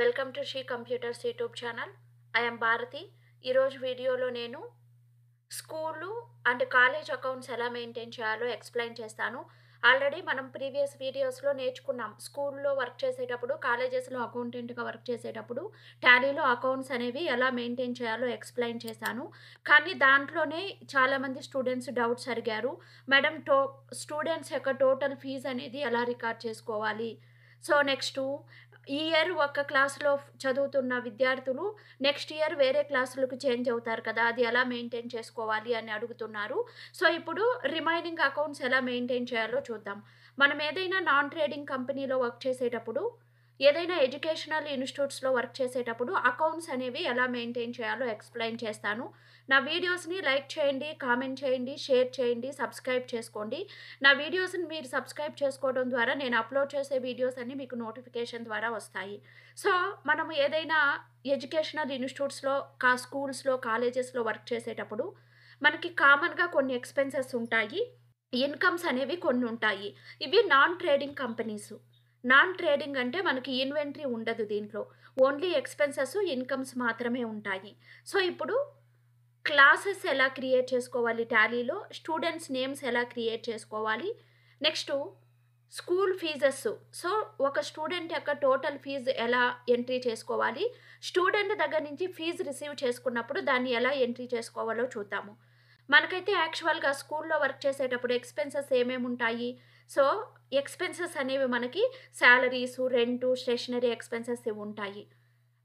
welcome to Shri computers YouTube channel I'm Bharathi ఈరోజు వీడియోలో నేను స్కూలు అండ్ కాలేజ్ అకౌంట్స్ ఎలా మెయింటైన్ చేయాలో ఎక్స్ప్లెయిన్ చేస్తాను ఆల్రెడీ మనం ప్రీవియస్ వీడియోస్లో నేర్చుకున్నాం స్కూల్లో వర్క్ చేసేటప్పుడు కాలేజెస్లో అకౌంటెంట్గా వర్క్ చేసేటప్పుడు టాలీలో అకౌంట్స్ అనేవి ఎలా మెయింటైన్ చేయాలో ఎక్స్ప్లెయిన్ చేశాను కానీ దాంట్లోనే చాలామంది స్టూడెంట్స్ డౌట్స్ అడిగారు మేడం టో స్టూడెంట్స్ యొక్క టోటల్ ఫీజు అనేది ఎలా రికార్డ్ చేసుకోవాలి సో నెక్స్ట్ ఈ ఇయర్ ఒక క్లాస్లో చదువుతున్న విద్యార్థులు నెక్స్ట్ ఇయర్ వేరే క్లాసులకు చేంజ్ అవుతారు కదా అది ఎలా మెయింటైన్ చేసుకోవాలి అని అడుగుతున్నారు సో ఇప్పుడు రిమైనింగ్ అకౌంట్స్ ఎలా మెయింటైన్ చేయాలో చూద్దాం మనం ఏదైనా నాన్ ట్రేడింగ్ కంపెనీలో వర్క్ చేసేటప్పుడు ఏదైనా ఎడ్యుకేషనల్ ఇన్స్టిట్యూట్స్లో వర్క్ చేసేటప్పుడు అకౌంట్స్ అనేవి ఎలా మెయింటైన్ చేయాలో ఎక్స్ప్లెయిన్ చేస్తాను నా వీడియోస్ని లైక్ చేయండి కామెంట్ చేయండి షేర్ చేయండి సబ్స్క్రైబ్ చేసుకోండి నా వీడియోస్ని మీరు సబ్స్క్రైబ్ చేసుకోవడం ద్వారా నేను అప్లోడ్ చేసే వీడియోస్ అన్నీ మీకు నోటిఫికేషన్ ద్వారా వస్తాయి సో మనము ఏదైనా ఎడ్యుకేషనల్ ఇన్స్టిట్యూట్స్లో కా స్కూల్స్లో కాలేజెస్లో వర్క్ చేసేటప్పుడు మనకి కామన్గా కొన్ని ఎక్స్పెన్సెస్ ఉంటాయి ఇన్కమ్స్ అనేవి కొన్ని ఉంటాయి ఇవి non trading companies non trading అంటే మనకి ఇన్వెంటరీ ఉండదు దీంట్లో ఓన్లీ ఎక్స్పెన్సెస్ ఇన్కమ్స్ మాత్రమే ఉంటాయి సో ఇప్పుడు క్లాసెస్ ఎలా క్రియేట్ చేసుకోవాలి టాలీలో స్టూడెంట్స్ నేమ్స్ ఎలా క్రియేట్ చేసుకోవాలి నెక్స్ట్ స్కూల్ ఫీజెస్ సో ఒక స్టూడెంట్ యొక్క టోటల్ ఫీజు ఎలా ఎంట్రీ చేసుకోవాలి స్టూడెంట్ దగ్గర నుంచి ఫీజు రిసీవ్ చేసుకున్నప్పుడు దాన్ని ఎలా ఎంట్రీ చేసుకోవాలో చూద్దాము మనకైతే యాక్చువల్గా స్కూల్లో వర్క్ చేసేటప్పుడు ఎక్స్పెన్సెస్ ఏమేమి ఉంటాయి సో ఎక్స్పెన్సెస్ అనేవి మనకి శాలరీస్ రెంటు స్టేషనరీ ఎక్స్పెన్సెస్ ఉంటాయి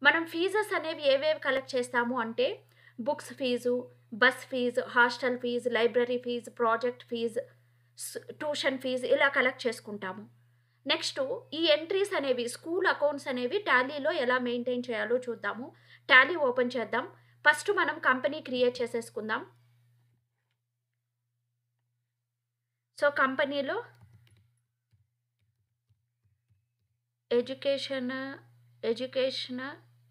మనం ఫీజెస్ అనేవి ఏవేవి కలెక్ట్ చేస్తాము అంటే books fee bus fee hostel fee library fee project fee tuition fee ఇలా కలెక్ట్ చేసుకుంటాము నెక్స్ట్ ఈ ఎంట్రీస్ అనేవి స్కూల్ అకౌంట్స్ అనేవి టాలీలో ఎలా మెయింటైన్ చేయాలో చూద్దాము టాలీ ఓపెన్ చేద్దాం ఫస్ట్ మనం కంపెనీ క్రియేట్ చేసేసుకుందాం సో కంపెనీలో ఎడ్యుకేషన్ ఎడ్యుకేషన్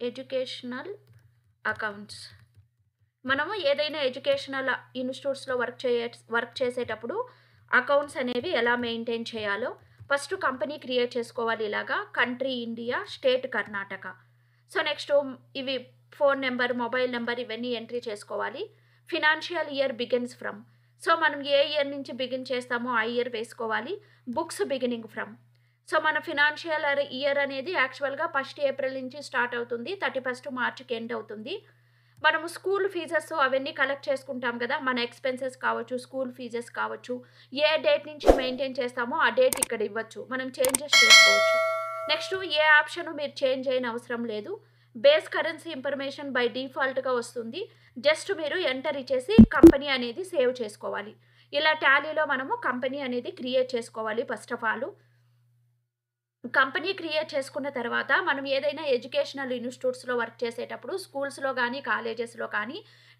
ఎడ్యుకేషనల్ అకౌంట్స్ మనము ఏదైనా ఎడ్యుకేషనల్ ఇన్స్టిట్యూట్స్లో వర్క్ చేయ వర్క్ చేసేటప్పుడు అకౌంట్స్ అనేవి ఎలా మెయింటైన్ చేయాలో ఫస్ట్ కంపెనీ క్రియేట్ చేసుకోవాలి ఇలాగా country India state Karnataka so next ఇవి ఫోన్ నెంబర్ మొబైల్ నెంబర్ ఇవన్నీ ఎంట్రీ చేసుకోవాలి financial year begins from so మనం ఏ ఇయర్ నుంచి బిగిన్ చేస్తామో ఆ ఇయర్ వేసుకోవాలి బుక్స్ బిగినింగ్ ఫ్రమ్ సో మన ఫినాన్షియల్ ఇయర్ అనేది యాక్చువల్గా ఫస్ట్ ఏప్రిల్ నుంచి స్టార్ట్ అవుతుంది థర్టీ ఫస్ట్ మార్చ్కి ఎండ్ అవుతుంది మనము స్కూల్ ఫీజెస్ అవన్నీ కలెక్ట్ చేసుకుంటాం కదా మన ఎక్స్పెన్సెస్ కావచ్చు స్కూల్ ఫీజెస్ కావచ్చు ఏ డేట్ నుంచి మెయింటైన్ చేస్తామో ఆ డేట్ ఇక్కడ ఇవ్వచ్చు మనం చేంజెస్ చేసుకోవచ్చు నెక్స్ట్ ఏ ఆప్షన్ మీరు చేంజ్ అయిన అవసరం లేదు బేస్ కరెన్సీ ఇన్ఫర్మేషన్ బై డిఫాల్ట్గా వస్తుంది జస్ట్ మీరు ఎంటర్ ఇచ్చేసి కంపెనీ అనేది సేవ్ చేసుకోవాలి ఇలా ట్యాలీలో మనము కంపెనీ అనేది క్రియేట్ చేసుకోవాలి first of all company create చేసుకున్న తర్వాత మనం ఏదైనా ఎడ్యుకేషనల్ ఇన్స్టిట్యూట్స్లో వర్క్ చేసేటప్పుడు స్కూల్స్లో కానీ కాలేజెస్లో కానీ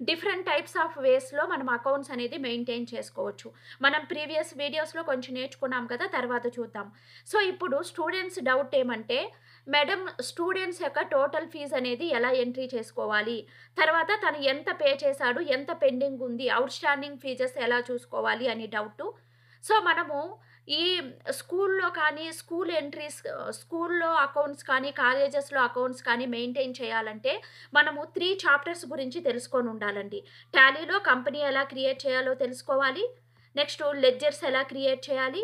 డిఫరెంట్ టైప్స్ ఆఫ్ వేస్లో మనం అకౌంట్స్ అనేది మెయింటైన్ చేసుకోవచ్చు మనం ప్రీవియస్ వీడియోస్లో కొంచెం నేర్చుకున్నాం కదా తర్వాత చూద్దాం సో ఇప్పుడు స్టూడెంట్స్ డౌట్ ఏమంటే మేడం స్టూడెంట్స్ యొక్క టోటల్ ఫీజు అనేది ఎలా ఎంట్రీ చేసుకోవాలి తర్వాత తను ఎంత పే చేశాడు ఎంత పెండింగ్ ఉంది అవుట్స్టాండింగ్ స్టాండింగ్ ఫీజెస్ ఎలా చూసుకోవాలి అనే డౌట్ సో మనము ఈ స్కూల్లో కానీ స్కూల్ ఎంట్రీస్ స్కూల్లో అకౌంట్స్ కానీ కాలేజెస్లో అకౌంట్స్ కానీ మెయింటైన్ చేయాలంటే మనము త్రీ చాప్టర్స్ గురించి తెలుసుకొని ఉండాలండి టాలీలో కంపెనీ ఎలా క్రియేట్ చేయాలో తెలుసుకోవాలి నెక్స్ట్ లెడ్జర్స్ ఎలా క్రియేట్ చేయాలి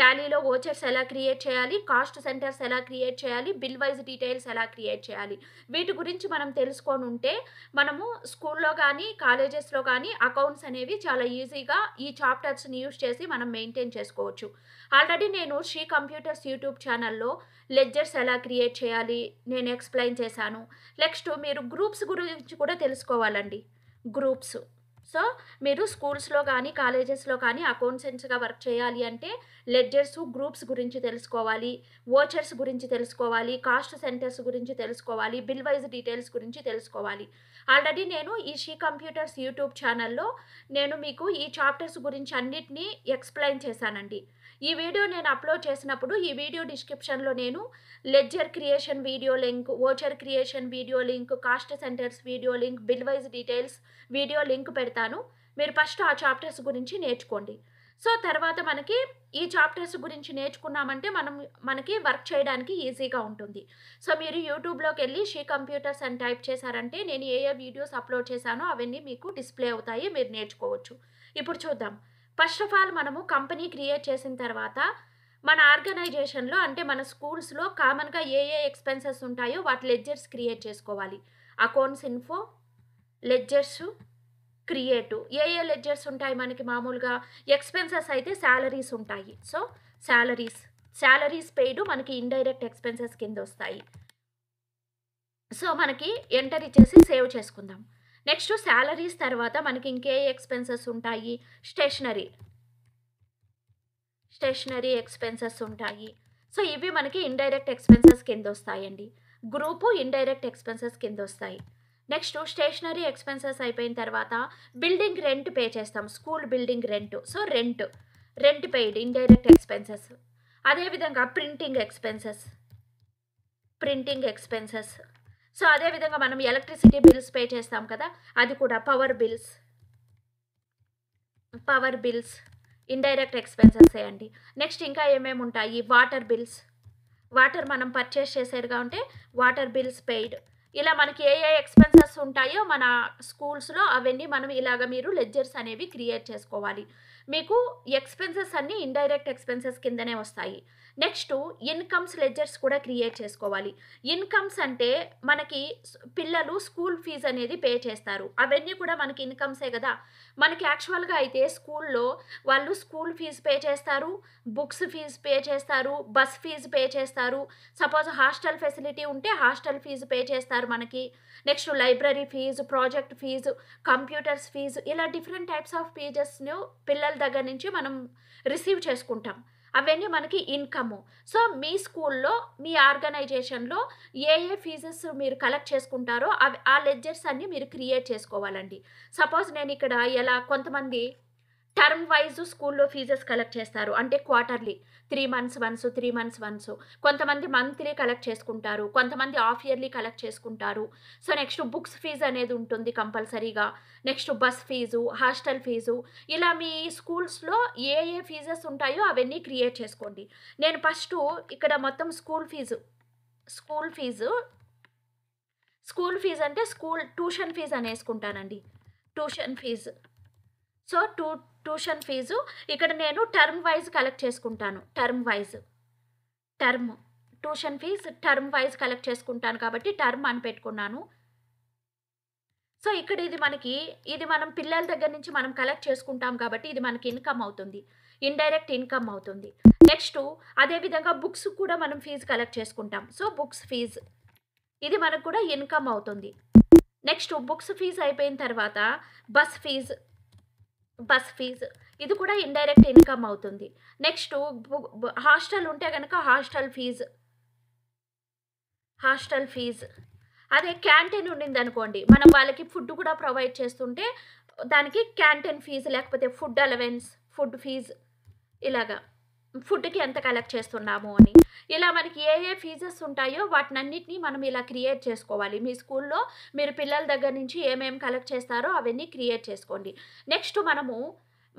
ట్యాలీలో ఓచర్స్ ఎలా క్రియేట్ చేయాలి కాస్ట్ సెంటర్స్ ఎలా క్రియేట్ చేయాలి బిల్ వైజ్ డీటెయిల్స్ ఎలా క్రియేట్ చేయాలి వీటి గురించి మనం తెలుసుకొని ఉంటే మనము స్కూల్లో కానీ కాలేజెస్లో కానీ అకౌంట్స్ అనేవి చాలా ఈజీగా ఈ చాప్టర్స్ని యూజ్ చేసి మనం మెయింటైన్ చేసుకోవచ్చు ఆల్రెడీ నేను శ్రీ కంప్యూటర్స్ యూట్యూబ్ ఛానల్లో లెడ్జర్స్ ఎలా క్రియేట్ చేయాలి నేను ఎక్స్ప్లెయిన్ చేశాను నెక్స్ట్ మీరు గ్రూప్స్ గురించి కూడా తెలుసుకోవాలండి గ్రూప్స్ సో మీరు స్కూల్స్లో కానీ కాలేజెస్లో కానీ అకౌంటెంట్స్గా వర్క్ చేయాలి అంటే లెడ్జర్స్ గ్రూప్స్ గురించి తెలుసుకోవాలి ఓచర్స్ గురించి తెలుసుకోవాలి కాస్ట్ సెంటర్స్ గురించి తెలుసుకోవాలి బిల్ వైజ్ డీటెయిల్స్ గురించి తెలుసుకోవాలి ఆల్రెడీ నేను ఈ షీ కంప్యూటర్స్ యూట్యూబ్ ఛానల్లో నేను మీకు ఈ చాప్టర్స్ గురించి అన్నిటినీ ఎక్స్ప్లెయిన్ చేశానండి ఈ వీడియో నేను అప్లోడ్ చేసినప్పుడు ఈ వీడియో డిస్క్రిప్షన్లో నేను ledger creation video link voucher creation video link cost centres video link bill wise details video link పెడతాను మీరు ఫస్ట్ ఆ చాప్టర్స్ గురించి నేర్చుకోండి సో తర్వాత మనకి ఈ చాప్టర్స్ గురించి నేర్చుకున్నామంటే మనం మనకి వర్క్ చేయడానికి ఈజీగా ఉంటుంది సో మీరు యూట్యూబ్లోకి వెళ్ళి షీ కంప్యూటర్స్ అని టైప్ చేశారంటే నేను ఏ ఏ వీడియోస్ అప్లోడ్ చేశానో అవన్నీ మీకు డిస్ప్లే అవుతాయి మీరు నేర్చుకోవచ్చు ఇప్పుడు చూద్దాం ఫస్ట్ ఆఫ్ ఆల్ మనము కంపెనీ క్రియేట్ చేసిన తర్వాత మన ఆర్గనైజేషన్లో అంటే మన స్కూల్స్లో కామన్గా ఏ ఏ ఎక్స్పెన్సెస్ ఉంటాయో వాటి లెడ్జర్స్ క్రియేట్ చేసుకోవాలి అకౌంట్స్ ఇన్ఫో లెడ్జర్స్ క్రియేటు ఏ ఏ లెడ్జర్స్ ఉంటాయి మనకి మామూలుగా ఎక్స్పెన్సెస్ అయితే శాలరీస్ ఉంటాయి సో శాలరీస్ శాలరీస్ పెయిడ్ మనకి ఇండైరెక్ట్ ఎక్స్పెన్సెస్ కింద వస్తాయి సో మనకి ఎంటర్ ఇచ్చేసి సేవ్ చేసుకుందాం నెక్స్ట్ శాలరీస్ తర్వాత మనకి ఇంకే ఎక్స్పెన్సెస్ ఉంటాయి స్టేషనరీ స్టేషనరీ ఎక్స్పెన్సెస్ ఉంటాయి సో ఇవి మనకి ఇండైరెక్ట్ ఎక్స్పెన్సెస్ కింద వస్తాయండి గ్రూపు ఇండైరెక్ట్ ఎక్స్పెన్సెస్ కింద వస్తాయి నెక్స్ట్ స్టేషనరీ ఎక్స్పెన్సెస్ అయిపోయిన తర్వాత బిల్డింగ్ రెంట్ పే చేస్తాం school building rent so rent rent paid indirect expenses అదేవిధంగా printing expenses printing expenses so అదేవిధంగా మనం ఎలక్ట్రిసిటీ బిల్స్ పే చేస్తాం కదా అది కూడా power bills power bills indirect expenses అండి నెక్స్ట్ ఇంకా ఏమేమి ఉంటాయి వాటర్ బిల్స్ వాటర్ మనం పర్చేస్ చేసేదిగా ఉంటే వాటర్ బిల్స్ పెయిడ్ ఇలా మనకి ఏ ఏ ఎక్స్పెన్సెస్ ఉంటాయో మన స్కూల్స్లో అవన్నీ మనం ఇలాగ మీరు లెడ్జర్స్ అనేవి క్రియేట్ చేసుకోవాలి మీకు ఎక్స్పెన్సెస్ అన్నీ ఇండైరెక్ట్ ఎక్స్పెన్సెస్ కిందనే వస్తాయి నెక్స్ట్ ఇన్కమ్స్ లెజర్స్ కూడా క్రియేట్ చేసుకోవాలి ఇన్కమ్స్ అంటే మనకి పిల్లలు స్కూల్ ఫీజు అనేది పే చేస్తారు అవన్నీ కూడా మనకి ఇన్కమ్సే కదా మనకి యాక్చువల్గా అయితే స్కూల్లో వాళ్ళు స్కూల్ ఫీజు పే చేస్తారు బుక్స్ ఫీజు పే చేస్తారు బస్ ఫీజు పే చేస్తారు సపోజ్ హాస్టల్ ఫెసిలిటీ ఉంటే హాస్టల్ ఫీజు పే చేస్తారు మనకి next library fee project fee computers fee ఇలా డిఫరెంట్ టైప్స్ ఆఫ్ ఫీజెస్ను పిల్లల దగ్గర నుంచి మనం రిసీవ్ చేసుకుంటాం అవన్నీ మనకి ఇన్కమ్ సో మీ స్కూల్లో మీ ఆర్గనైజేషన్లో ఏ ఏ ఫీజెస్ మీరు కలెక్ట్ చేసుకుంటారో అవి ఆ లెడ్జర్స్ అన్నీ మీరు క్రియేట్ చేసుకోవాలండి సపోజ్ నేను ఇక్కడ ఎలా కొంతమంది టర్మ్ వైజ్ స్కూల్లో ఫీజెస్ కలెక్ట్ చేస్తారు అంటే quarterly three months once three months once కొంతమంది మంత్లీ కలెక్ట్ చేసుకుంటారు కొంతమంది హాఫ్ ఇయర్లీ కలెక్ట్ చేసుకుంటారు సో నెక్స్ట్ బుక్స్ ఫీజు అనేది ఉంటుంది కంపల్సరీగా next bus fee hostel fee ఇలా మీ స్కూల్స్లో ఏ ఏ ఫీజెస్ ఉంటాయో అవన్నీ క్రియేట్ చేసుకోండి నేను ఫస్ట్ ఇక్కడ మొత్తం school fee school fee school fee అంటే స్కూల్ ట్యూషన్ ఫీజు అనేసుకుంటానండి వేసుకుంటానండి tuition fee so to tuition fee ఇక్కడ నేను టర్మ్ వైజ్ కలెక్ట్ చేసుకుంటాను term wise term tuition fee term wise collect చేసుకుంటాను కాబట్టి టర్మ్ అని పెట్టుకున్నాను సో ఇక్కడ ఇది మనకి ఇది మనం పిల్లల దగ్గర నుంచి మనం కలెక్ట్ చేసుకుంటాం కాబట్టి ఇది మనకి ఇన్కమ్ అవుతుంది ఇండైరెక్ట్ ఇన్కమ్ అవుతుంది నెక్స్ట్ అదేవిధంగా బుక్స్ కూడా మనం ఫీజు కలెక్ట్ చేసుకుంటాం సో బుక్స్ ఫీజు ఇది మనకు కూడా ఇన్కమ్ అవుతుంది నెక్స్ట్ బుక్స్ ఫీజు అయిపోయిన తర్వాత బస్ ఫీజు బస్ ఫీజు ఇది కూడా ఇండైరెక్ట్ ఇన్కమ్ అవుతుంది నెక్స్ట్ హాస్టల్ ఉంటే కనుక హాస్టల్ ఫీజు హాస్టల్ ఫీజు అదే క్యాంటీన్ ఉండింది అనుకోండి మనం వాళ్ళకి ఫుడ్ కూడా ప్రొవైడ్ చేస్తుంటే దానికి క్యాంటీన్ ఫీజు లేకపోతే ఫుడ్ అలవెన్స్ ఫుడ్ ఫీజు ఇలాగా ఫుడ్కి ఎంత కలెక్ట్ చేస్తున్నాము అని ఇలా మనకి ఏ ఏ ఫీజెస్ ఉంటాయో వాటిని అన్నింటినీ మనం ఇలా క్రియేట్ చేసుకోవాలి మీ స్కూల్లో మీరు పిల్లల దగ్గర నుంచి ఏమేమి కలెక్ట్ చేస్తారో అవన్నీ క్రియేట్ చేసుకోండి నెక్స్ట్ మనము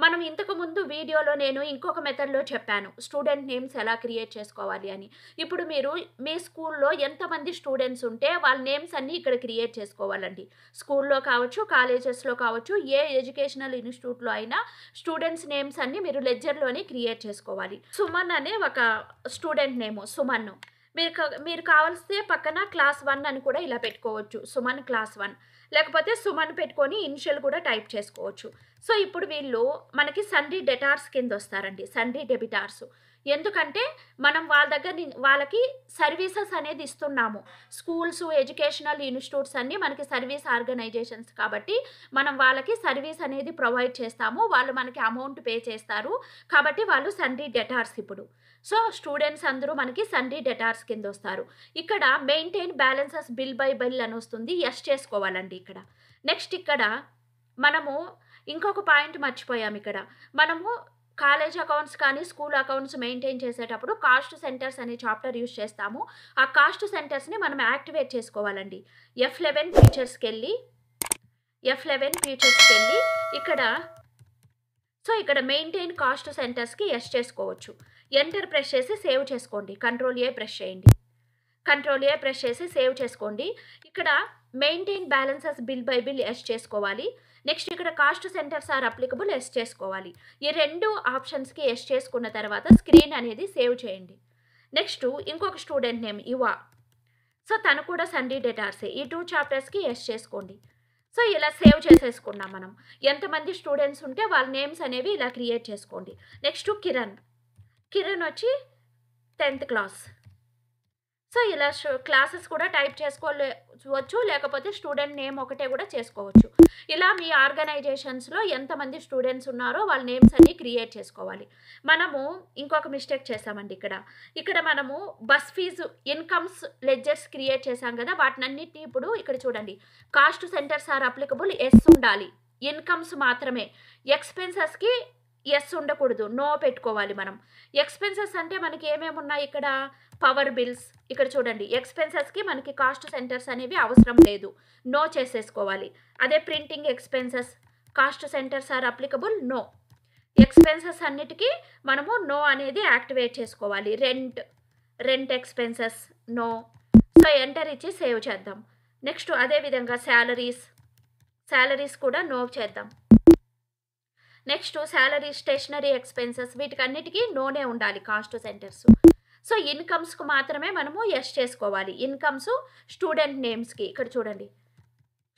మనం ఇంతకు ముందు వీడియోలో నేను ఇంకొక మెథడ్లో చెప్పాను స్టూడెంట్ నేమ్స్ ఎలా క్రియేట్ చేసుకోవాలి అని ఇప్పుడు మీరు మీ స్కూల్లో ఎంతమంది స్టూడెంట్స్ ఉంటే వాళ్ళ నేమ్స్ అన్నీ ఇక్కడ క్రియేట్ చేసుకోవాలండి స్కూల్లో కావచ్చు కాలేజెస్లో కావచ్చు ఏ ఎడ్యుకేషనల్ ఇన్స్టిట్యూట్లో అయినా స్టూడెంట్స్ నేమ్స్ అన్నీ మీరు లెడ్జర్లోనే క్రియేట్ చేసుకోవాలి సుమన్ అనే ఒక స్టూడెంట్ నేమ్ సుమన్ మీరు మీరు కావలిస్తే పక్కన క్లాస్ వన్ అని కూడా ఇలా పెట్టుకోవచ్చు సుమన్ క్లాస్ వన్ లేకపోతే సుమన్ పెట్టుకొని ఇనిషియల్ కూడా టైప్ చేసుకోవచ్చు సో ఇప్పుడు వీళ్ళు మనకి సండీ డెటార్స్ కింద వస్తారండి సండీ డెబిటార్స్ ఎందుకంటే మనం వాళ్ళ దగ్గర వాళ్ళకి సర్వీసెస్ అనేది ఇస్తున్నాము స్కూల్స్ ఎడ్యుకేషనల్ ఇన్స్టిట్యూట్స్ అన్నీ మనకి సర్వీస్ ఆర్గనైజేషన్స్ కాబట్టి మనం వాళ్ళకి సర్వీస్ అనేది ప్రొవైడ్ చేస్తాము వాళ్ళు మనకి అమౌంట్ పే చేస్తారు కాబట్టి వాళ్ళు సండీ డెటార్స్ ఇప్పుడు సో స్టూడెంట్స్ అందరూ మనకి సండే డెటార్స్ కింద వస్తారు ఇక్కడ maintain balances bill by bill అని వస్తుంది ఎస్ చేసుకోవాలండి ఇక్కడ నెక్స్ట్ ఇక్కడ మనము ఇంకొక పాయింట్ మర్చిపోయాం ఇక్కడ మనము కాలేజ్ అకౌంట్స్ కానీ స్కూల్ అకౌంట్స్ మెయింటైన్ చేసేటప్పుడు కాస్ట్ సెంటర్స్ అనే చాప్టర్ యూస్ చేస్తాము ఆ కాస్ట్ సెంటర్స్ని మనం యాక్టివేట్ చేసుకోవాలండి ఎఫ్ లెవెన్ ఫీచర్స్కి వెళ్ళి ఎఫ్ లెవెన్ ఫీచర్స్కి వెళ్ళి ఇక్కడ సో ఇక్కడ మెయింటైన్ కాస్ట్ సెంటర్స్కి ఎస్ చేసుకోవచ్చు ఎంటర్ ప్రెస్ చేసి సేవ్ చేసుకోండి కంట్రోల్ ఏ ప్రెస్ చేయండి కంట్రోల్ ఏ ప్రెస్ చేసి సేవ్ చేసుకోండి ఇక్కడ maintain balances bill by bill yes చేసుకోవాలి నెక్స్ట్ ఇక్కడ cost centres are applicable yes చేసుకోవాలి ఈ రెండు ఆప్షన్స్కి ఎస్ చేసుకున్న తర్వాత స్క్రీన్ అనేది సేవ్ చేయండి నెక్స్ట్ ఇంకొక స్టూడెంట్ నేమ్ యువా సో తను కూడా సండే డేటార్సే ఈ టూ చాప్టర్స్కి ఎస్ చేసుకోండి సో ఇలా సేవ్ చేసేసుకున్నాం మనం ఎంతమంది స్టూడెంట్స్ ఉంటే వాళ్ళ నేమ్స్ అనేవి ఇలా క్రియేట్ చేసుకోండి నెక్స్ట్ కిరణ్ కిరణ్ వచ్చి టెన్త్ క్లాస్ సో ఇలా క్లాసెస్ కూడా టైప్ చేసుకోవచ్చు లేకపోతే స్టూడెంట్ నేమ్ ఒకటే కూడా చేసుకోవచ్చు ఇలా మీ ఆర్గనైజేషన్స్లో ఎంతమంది స్టూడెంట్స్ ఉన్నారో వాళ్ళ నేమ్స్ అన్నీ క్రియేట్ చేసుకోవాలి మనము ఇంకొక మిస్టేక్ చేసామండి ఇక్కడ ఇక్కడ మనము bus fee incomes ledgers create చేసాం కదా వాటిని వాటినన్నిటిని ఇప్పుడు ఇక్కడ చూడండి cost centres are applicable yes ఉండాలి ఇన్కమ్స్ మాత్రమే ఎక్స్పెన్సెస్కి ఎస్ ఉండకూడదు నో పెట్టుకోవాలి మనం ఎక్స్పెన్సెస్ అంటే మనకి ఏమేమి ఉన్నాయి ఇక్కడ పవర్ బిల్స్ ఇక్కడ చూడండి ఎక్స్పెన్సెస్కి మనకి కాస్ట్ సెంటర్స్ అనేవి అవసరం లేదు నో చేసేసుకోవాలి అదే printing expenses cost centres are applicable no expenses అన్నిటికీ మనము నో అనేది యాక్టివేట్ చేసుకోవాలి rent rent expenses no so enter ఇచ్చి సేవ్ చేద్దాం నెక్స్ట్ అదేవిధంగా శాలరీస్ శాలరీస్ కూడా నో చేద్దాం నెక్స్ట్ శాలరీ స్టేషనరీ ఎక్స్పెన్సెస్ వీటికన్నిటికీ నోనే ఉండాలి కాస్ట్ సెంటర్స్ సో ఇన్కమ్స్కు మాత్రమే మనము ఎస్ చేసుకోవాలి ఇన్కమ్స్ స్టూడెంట్ నేమ్స్కి ఇక్కడ చూడండి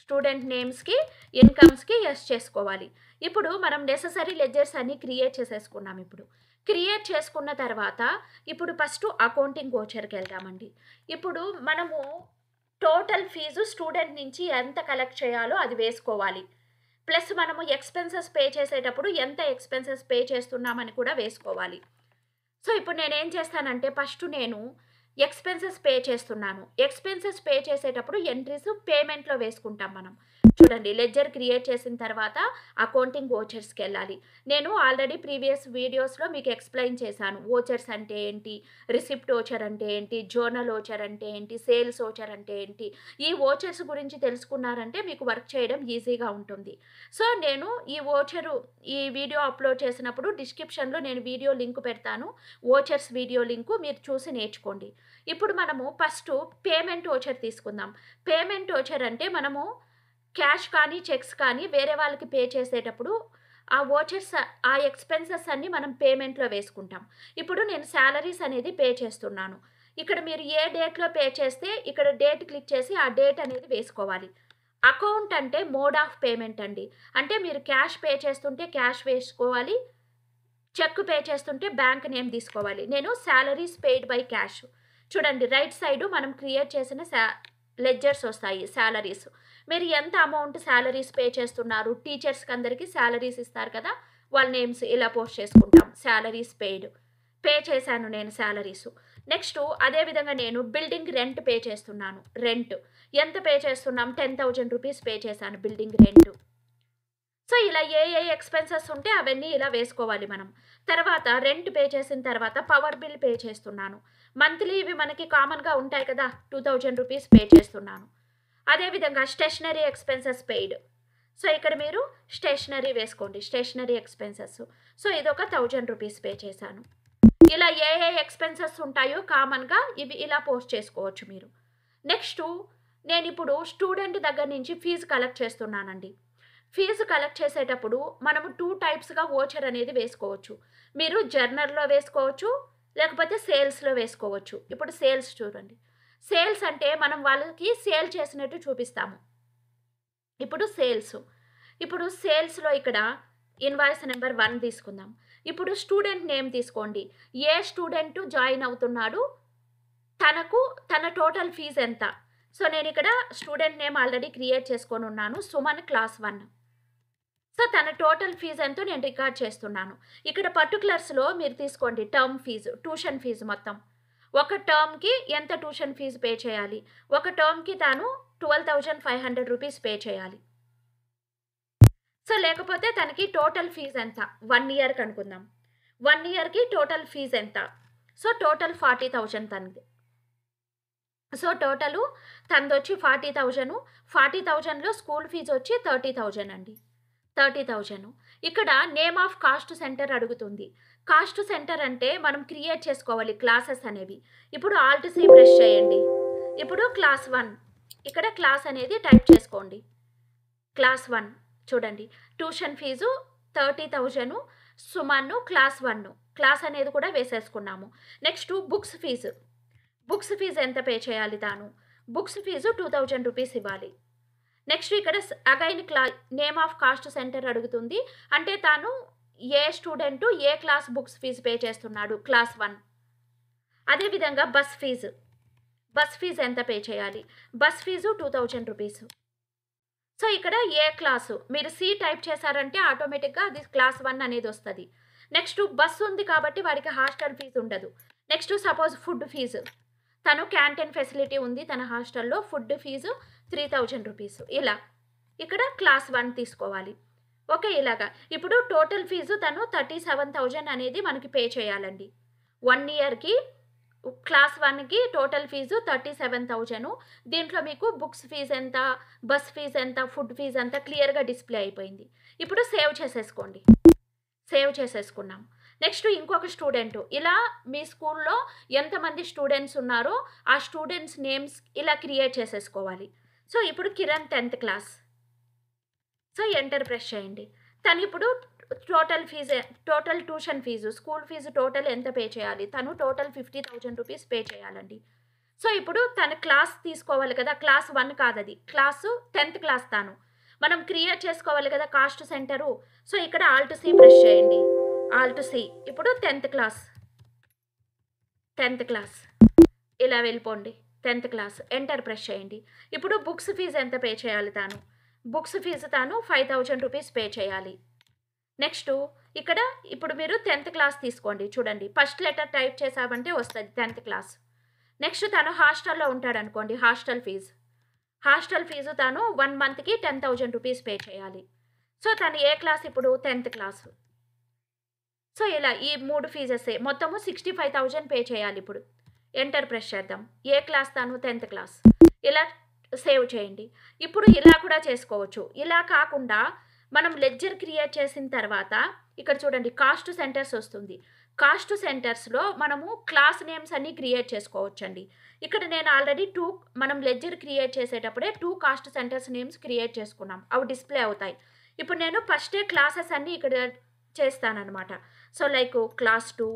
స్టూడెంట్ నేమ్స్కి ఇన్కమ్స్కి ఎస్ చేసుకోవాలి ఇప్పుడు మనం నెససరీ లెజర్స్ అన్ని క్రియేట్ చేసేసుకున్నాం ఇప్పుడు క్రియేట్ చేసుకున్న తర్వాత ఇప్పుడు ఫస్ట్ అకౌంటింగ్ గోచర్కి వెళ్దామండి ఇప్పుడు మనము టోటల్ ఫీజు స్టూడెంట్ నుంచి ఎంత కలెక్ట్ చేయాలో అది వేసుకోవాలి ప్లస్ మనము ఎక్స్పెన్సెస్ పే చేసేటప్పుడు ఎంత ఎక్స్పెన్సెస్ పే చేస్తున్నామని కూడా వేసుకోవాలి సో ఇప్పుడు నేనేం చేస్తానంటే ఫస్ట్ నేను ఎక్స్పెన్సెస్ పే చేస్తున్నాను ఎక్స్పెన్సెస్ పే చేసేటప్పుడు ఎంట్రీస్ పేమెంట్లో వేసుకుంటాం మనం చూడండి లెడ్జర్ క్రియేట్ చేసిన తర్వాత అకౌంటింగ్ ఓచర్స్కి వెళ్ళాలి నేను ఆల్రెడీ ప్రీవియస్ వీడియోస్లో మీకు ఎక్స్ప్లెయిన్ చేశాను ఓచర్స్ అంటే ఏంటి రిసిప్ట్ ఓచర్ అంటే ఏంటి జోనల్ ఓచర్ అంటే ఏంటి సేల్స్ ఓచర్ అంటే ఏంటి ఈ ఓచర్స్ గురించి తెలుసుకున్నారంటే మీకు వర్క్ చేయడం ఈజీగా ఉంటుంది సో నేను ఈ ఓచరు ఈ వీడియో అప్లోడ్ చేసినప్పుడు డిస్క్రిప్షన్లో నేను వీడియో లింక్ పెడతాను ఓచర్స్ వీడియో లింకు మీరు చూసి నేర్చుకోండి ఇప్పుడు మనము ఫస్ట్ పేమెంట్ ఓచర్ తీసుకుందాం పేమెంట్ ఓచర్ అంటే మనము క్యాష్ కానీ చెక్స్ కానీ వేరే వాళ్ళకి పే చేసేటప్పుడు ఆ ఓచర్స్ ఆ ఎక్స్పెన్సెస్ అన్నీ మనం పేమెంట్లో వేసుకుంటాం ఇప్పుడు నేను శాలరీస్ అనేది పే చేస్తున్నాను ఇక్కడ మీరు ఏ డేట్లో పే చేస్తే ఇక్కడ డేట్ క్లిక్ చేసి ఆ డేట్ అనేది వేసుకోవాలి అకౌంట్ అంటే మోడ్ ఆఫ్ పేమెంట్ అండి అంటే మీరు క్యాష్ పే చేస్తుంటే క్యాష్ వేసుకోవాలి చెక్ పే చేస్తుంటే బ్యాంక్ నేమ్ తీసుకోవాలి నేను శాలరీస్ పెయిడ్ బై క్యాష్ చూడండి రైట్ సైడ్ మనం క్రియేట్ చేసిన లెడ్జర్స్ వస్తాయి శాలరీస్ మీరు ఎంత అమౌంట్ శాలరీస్ పే చేస్తున్నారు టీచర్స్కి అందరికీ శాలరీస్ ఇస్తారు కదా వాళ్ళ నేమ్స్ ఇలా పోస్ట్ చేసుకుంటాం శాలరీస్ పేడ్ పే చేశాను నేను శాలరీస్ నెక్స్ట్ అదేవిధంగా నేను బిల్డింగ్ రెంట్ పే చేస్తున్నాను రెంట్ ఎంత పే చేస్తున్నాం టెన్ థౌజండ్ రూపీస్ పే చేశాను బిల్డింగ్ రెంట్ సో ఇలా ఏ ఏ ఎక్స్పెన్సెస్ ఉంటే అవన్నీ ఇలా వేసుకోవాలి మనం తర్వాత రెంట్ పే చేసిన తర్వాత పవర్ బిల్ పే చేస్తున్నాను మంత్లీ ఇవి మనకి కామన్గా ఉంటాయి కదా టూ థౌజండ్ రూపీస్ పే చేస్తున్నాను అదేవిధంగా స్టేషనరీ ఎక్స్పెన్సెస్ పెయిడ్ సో ఇక్కడ మీరు స్టేషనరీ వేసుకోండి స్టేషనరీ ఎక్స్పెన్సెస్ సో ఇది ఒక థౌజండ్ రూపీస్ పే చేశాను ఇలా ఏ ఏ ఎక్స్పెన్సెస్ ఉంటాయో కామన్గా ఇవి ఇలా పోస్ట్ చేసుకోవచ్చు మీరు నెక్స్ట్ నేను ఇప్పుడు స్టూడెంట్ దగ్గర నుంచి ఫీజు కలెక్ట్ చేస్తున్నానండి ఫీజు కలెక్ట్ చేసేటప్పుడు మనము టూ టైప్స్గా ఓచర్ అనేది వేసుకోవచ్చు మీరు జర్నల్లో వేసుకోవచ్చు లేకపోతే సేల్స్లో వేసుకోవచ్చు ఇప్పుడు సేల్స్ చూడండి సేల్స్ అంటే మనం వాళ్ళకి సేల్ చేసినట్టు చూపిస్తాము ఇప్పుడు సేల్స్ ఇప్పుడు సేల్స్లో ఇక్కడ ఇన్వాయిస్ నెంబర్ వన్ తీసుకుందాం ఇప్పుడు స్టూడెంట్ నేమ్ తీసుకోండి ఏ స్టూడెంట్ జాయిన్ అవుతున్నాడు తనకు తన టోటల్ ఫీజు ఎంత సో నేను ఇక్కడ స్టూడెంట్ నేమ్ ఆల్రెడీ క్రియేట్ చేసుకొని ఉన్నాను సుమన్ క్లాస్ వన్ సో తన టోటల్ ఫీజు ఎంతో నేను రికార్డ్ చేస్తున్నాను ఇక్కడ పర్టికులర్స్లో మీరు తీసుకోండి టర్మ్ ఫీజు ట్యూషన్ ఫీజు మొత్తం ఒక టర్మ్కి ఎంత ట్యూషన్ ఫీజు పే చేయాలి ఒక టర్మ్కి తాను twelve thousand five hundred rupees pay చేయాలి సో లేకపోతే తనకి టోటల్ ఫీజు ఎంత వన్ ఇయర్కి అనుకుందాం వన్ ఇయర్కి టోటల్ ఫీజు ఎంత సో టోటల్ ఫార్టీ థౌజండ్ తనది సో టోటలు తనది వచ్చి ఫార్టీ థౌజండ్ ఫార్టీ థౌజండ్లో స్కూల్ ఫీజు వచ్చి థర్టీ థౌజండ్ అండి థర్టీ థౌజండ్ ఇక్కడ నేమ్ ఆఫ్ కాస్ట్ సెంటర్ అడుగుతుంది కాస్ట్ సెంటర్ అంటే మనం క్రియేట్ చేసుకోవాలి క్లాసెస్ అనేవి ఇప్పుడు ఆల్ట్ సి ప్రెస్ చేయండి ఇప్పుడు క్లాస్ వన్ ఇక్కడ క్లాస్ అనేది టైప్ చేసుకోండి క్లాస్ వన్ చూడండి ట్యూషన్ ఫీజు థర్టీ థౌజండ్ సుమన్ను క్లాస్ వన్ను క్లాస్ అనేది కూడా వేసేసుకున్నాము next books fee books fee ఎంత పే చేయాలి తాను books fee two thousand rupees ఇవ్వాలి నెక్స్ట్ ఇక్కడ అగైన్ క్లా నేమ్ ఆఫ్ కాస్ట్ సెంటర్ అడుగుతుంది అంటే తాను ఏ స్టూడెంటు ఏ క్లాస్ బుక్స్ ఫీజు పే చేస్తున్నాడు క్లాస్ వన్ అదేవిధంగా బస్ ఫీజు బస్ ఫీజు ఎంత పే చేయాలి bus fee two thousand rupees so ఇక్కడ ఏ క్లాసు మీరు సి టైప్ చేశారంటే ఆటోమేటిక్గా అది క్లాస్ వన్ అనేది వస్తుంది నెక్స్ట్ బస్సు ఉంది కాబట్టి వాడికి హాస్టల్ ఫీజు ఉండదు నెక్స్ట్ సపోజ్ ఫుడ్ ఫీజు తను క్యాంటీన్ ఫెసిలిటీ ఉంది తన హాస్టల్లో food fees three thousand rupees ఇలా ఇక్కడ క్లాస్ వన్ తీసుకోవాలి ఓకే ఇలాగా ఇప్పుడు టోటల్ ఫీజు తను థర్టీ సెవెన్ థౌజండ్ అనేది మనకి పే చేయాలండి వన్ ఇయర్కి క్లాస్ వన్కి total fees thirty seven thousand దీంట్లో మీకు బుక్స్ ఫీజు ఎంత బస్ ఫీజు ఎంత ఫుడ్ ఫీజు ఎంత క్లియర్గా డిస్ప్లే అయిపోయింది ఇప్పుడు సేవ్ చేసేసుకోండి సేవ్ చేసేసుకున్నాం నెక్స్ట్ ఇంకొక స్టూడెంట్ ఇలా మీ స్కూల్లో ఎంతమంది స్టూడెంట్స్ ఉన్నారో ఆ స్టూడెంట్స్ నేమ్స్ ఇలా క్రియేట్ చేసేసుకోవాలి సో ఇప్పుడు Kiran tenth class so enter press చేయండి తను ఇప్పుడు total fees total tuition fees school fees total ఎంత పే చేయాలి తను total fifty thousand rupees pay చేయాలండి సో ఇప్పుడు తను క్లాస్ తీసుకోవాలి కదా క్లాస్ వన్ కాదు అది క్లాసు టెన్త్ క్లాస్ తాను మనం క్రియేట్ చేసుకోవాలి కదా కాస్ట్ సెంటరు సో ఇక్కడ ఆల్ టు సి ప్రెస్ చేయండి ఆల్ టు సి ఇప్పుడు టెన్త్ క్లాస్ టెన్త్ క్లాస్ ఇలా వెళ్ళిపోండి టెన్త్ క్లాస్ ఎంటర్ ప్రెస్ చేయండి ఇప్పుడు బుక్స్ ఫీజు ఎంత పే చేయాలి తాను బుక్స్ ఫీజు తాను ఫైవ్ థౌజండ్ రూపీస్ పే చేయాలి నెక్స్ట్ ఇక్కడ ఇప్పుడు మీరు టెన్త్ క్లాస్ తీసుకోండి చూడండి ఫస్ట్ లెటర్ టైప్ చేసామంటే వస్తుంది టెన్త్ క్లాస్ నెక్స్ట్ తను హాస్టల్లో ఉంటాడు అనుకోండి హాస్టల్ ఫీజు హాస్టల్ ఫీజు తాను వన్ మంత్కి టెన్ థౌజండ్ రూపీస్ పే చేయాలి సో తను ఏ క్లాస్ ఇప్పుడు టెన్త్ క్లాస్ సో ఇలా ఈ మూడు ఫీజెస్ మొత్తము సిక్స్టీ ఫైవ్ థౌజండ్ పే చేయాలి ఇప్పుడు ఎంటర్ ప్రెస్ చేద్దాం ఏ క్లాస్ తాను టెన్త్ క్లాస్ ఇలా సేవ్ చేయండి ఇప్పుడు ఇలా కూడా చేసుకోవచ్చు ఇలా కాకుండా మనం లెడ్జర్ క్రియేట్ చేసిన తర్వాత ఇక్కడ చూడండి కాస్ట్ సెంటర్స్ వస్తుంది కాస్ట్ సెంటర్స్లో మనము క్లాస్ నేమ్స్ అన్ని క్రియేట్ చేసుకోవచ్చండి ఇక్కడ నేను ఆల్రెడీ టూ మనం లెడ్జర్ క్రియేట్ చేసేటప్పుడే two cost centres names create చేసుకున్నాం అవి డిస్ప్లే అవుతాయి ఇప్పుడు నేను ఫస్టే క్లాసెస్ అన్నీ ఇక్కడ చేస్తానన్నమాట సో లైక్ క్లాస్ టూ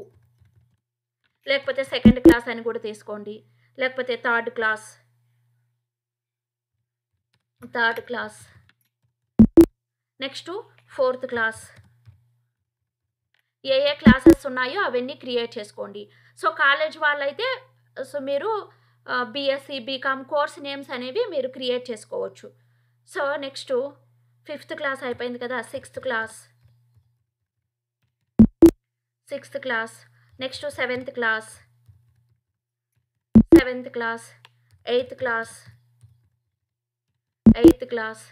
లేకపోతే సెకండ్ క్లాస్ అని కూడా తీసుకోండి లేకపోతే third class third class next fourth class ఏ ఏ క్లాసెస్ ఉన్నాయో అవన్నీ క్రియేట్ చేసుకోండి సో కాలేజ్ వాళ్ళైతే సో మీరు బీఎస్సీ బీకామ్ కోర్స్ నేమ్స్ అనేవి మీరు క్రియేట్ చేసుకోవచ్చు సో నెక్స్ట్ ఫిఫ్త్ క్లాస్ అయిపోయింది కదా sixth class sixth class next seventh class seventh class eighth class eighth class